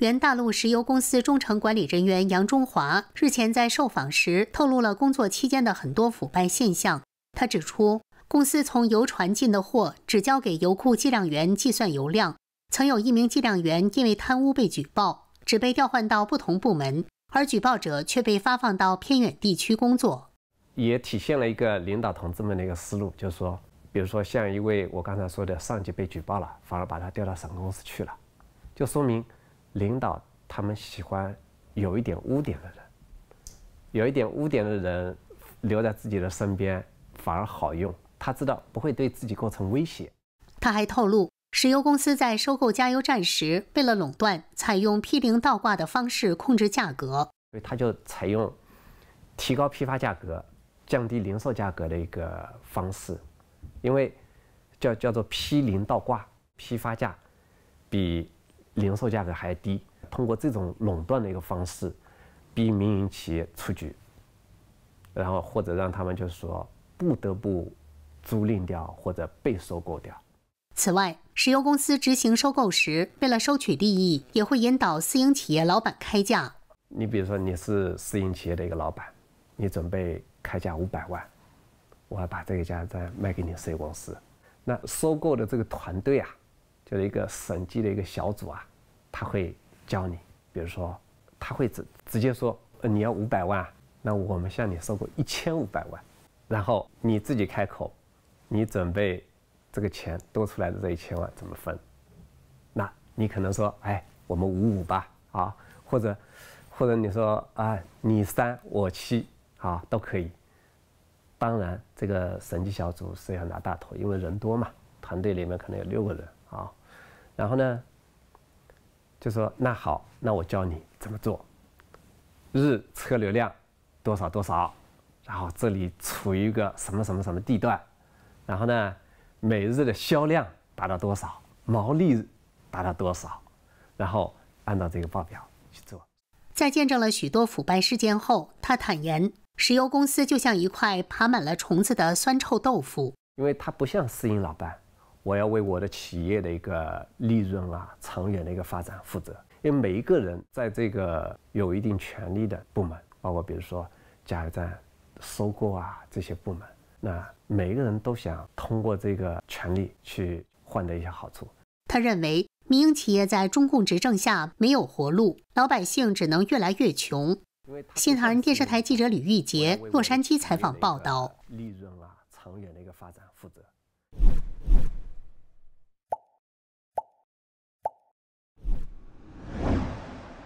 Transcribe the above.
原大陆石油公司中层管理人员杨中华日前在受访时透露了工作期间的很多腐败现象。他指出，公司从油船进的货只交给油库计量员计算油量，曾有一名计量员因为贪污被举报，只被调换到不同部门，而举报者却被发放到偏远地区工作，也体现了一个领导同志们的一个思路，就是说，比如说像一位我刚才说的上级被举报了，反而把他调到省公司去了，就说明。领导他们喜欢有一点污点的人，有一点污点的人留在自己的身边反而好用，他知道不会对自己构成威胁。他还透露，石油公司在收购加油站时，为了垄断，采用批零倒挂的方式控制价格。所以他就采用提高批发价格、降低零售价格的一个方式，因为叫叫做批零倒挂，批发价比。零售价格还低，通过这种垄断的一个方式，逼民营企业出局，然后或者让他们就是说不得不租赁掉或者被收购掉。此外，石油公司执行收购时，为了收取利益，也会引导私营企业老板开价。你比如说，你是私营企业的一个老板，你准备开价五百万，我要把这个油再卖给你石油公司，那收购的这个团队啊。就是一个审计的一个小组啊，他会教你，比如说他会直直接说，你要五百万，那我们向你收过一千五百万，然后你自己开口，你准备这个钱多出来的这一千万怎么分？那你可能说，哎，我们五五吧，啊，或者或者你说啊，你三我七，啊，都可以。当然，这个审计小组是要拿大头，因为人多嘛，团队里面可能有六个人。好，然后呢，就说那好，那我教你怎么做。日车流量多少多少，然后这里处于一个什么什么什么地段，然后呢，每日的销量达到多少，毛利达到多少，然后按照这个报表去做。在见证了许多腐败事件后，他坦言，石油公司就像一块爬满了虫子的酸臭豆腐，因为它不像私营老板。我要为我的企业的一个利润啊、长远的一个发展负责，因为每一个人在这个有一定权利的部门，包括比如说加油站、收购啊这些部门，那每一个人都想通过这个权利去换得一些好处。他认为，民营企业在中共执政下没有活路，老百姓只能越来越穷。新唐人电视台记者李玉杰，洛杉矶采访报道。利润啊，长远的一个发展负责。